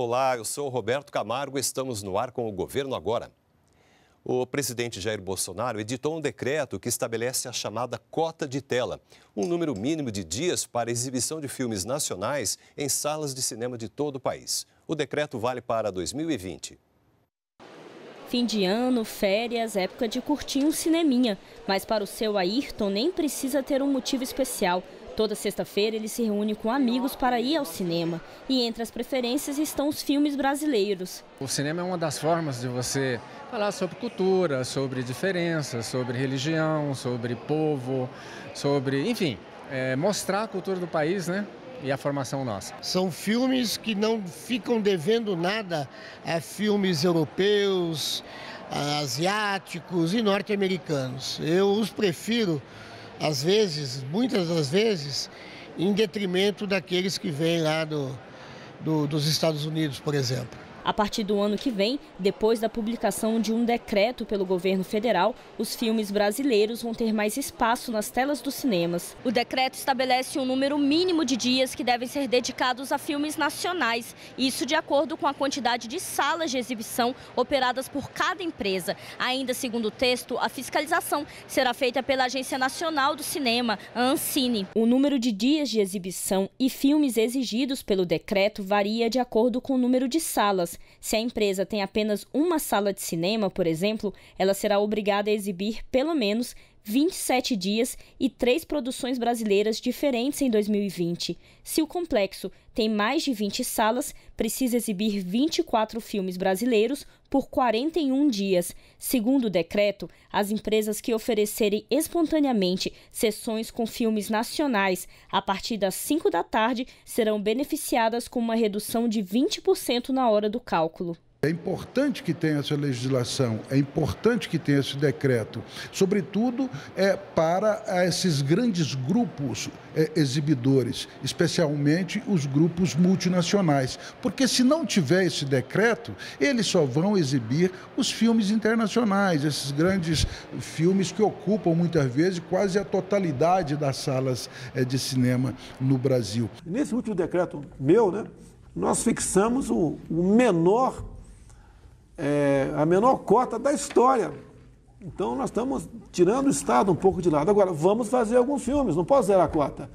Olá, eu sou Roberto Camargo. Estamos no ar com o Governo Agora. O presidente Jair Bolsonaro editou um decreto que estabelece a chamada cota de tela, um número mínimo de dias para exibição de filmes nacionais em salas de cinema de todo o país. O decreto vale para 2020. Fim de ano, férias, época de curtir um cineminha. Mas para o seu Ayrton nem precisa ter um motivo especial. Toda sexta-feira ele se reúne com amigos para ir ao cinema. E entre as preferências estão os filmes brasileiros. O cinema é uma das formas de você falar sobre cultura, sobre diferenças, sobre religião, sobre povo, sobre, enfim, é, mostrar a cultura do país, né? e a formação nossa. São filmes que não ficam devendo nada a filmes europeus, asiáticos e norte-americanos. Eu os prefiro às vezes, muitas das vezes, em detrimento daqueles que vêm lá do, do dos Estados Unidos, por exemplo. A partir do ano que vem, depois da publicação de um decreto pelo governo federal, os filmes brasileiros vão ter mais espaço nas telas dos cinemas. O decreto estabelece um número mínimo de dias que devem ser dedicados a filmes nacionais, isso de acordo com a quantidade de salas de exibição operadas por cada empresa. Ainda segundo o texto, a fiscalização será feita pela Agência Nacional do Cinema, a Ancine. O número de dias de exibição e filmes exigidos pelo decreto varia de acordo com o número de salas se a empresa tem apenas uma sala de cinema, por exemplo, ela será obrigada a exibir pelo menos 27 dias e três produções brasileiras diferentes em 2020. Se o complexo tem mais de 20 salas, precisa exibir 24 filmes brasileiros por 41 dias. Segundo o decreto, as empresas que oferecerem espontaneamente sessões com filmes nacionais a partir das 5 da tarde serão beneficiadas com uma redução de 20% na hora do cálculo. É importante que tenha essa legislação, é importante que tenha esse decreto, sobretudo é para esses grandes grupos é, exibidores, especialmente os grupos multinacionais, porque se não tiver esse decreto, eles só vão exibir os filmes internacionais, esses grandes filmes que ocupam muitas vezes quase a totalidade das salas é, de cinema no Brasil. Nesse último decreto meu, né, nós fixamos o, o menor é, a menor cota da história. Então nós estamos tirando o Estado um pouco de lado. Agora, vamos fazer alguns filmes, não pode zerar a cota.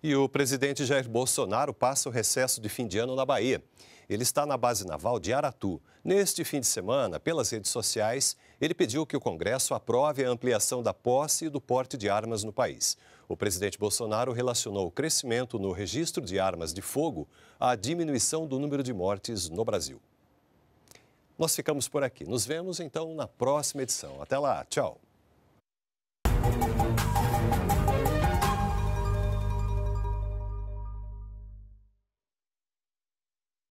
E o presidente Jair Bolsonaro passa o recesso de fim de ano na Bahia. Ele está na base naval de Aratu. Neste fim de semana, pelas redes sociais, ele pediu que o Congresso aprove a ampliação da posse e do porte de armas no país. O presidente Bolsonaro relacionou o crescimento no registro de armas de fogo à diminuição do número de mortes no Brasil. Nós ficamos por aqui. Nos vemos então na próxima edição. Até lá. Tchau.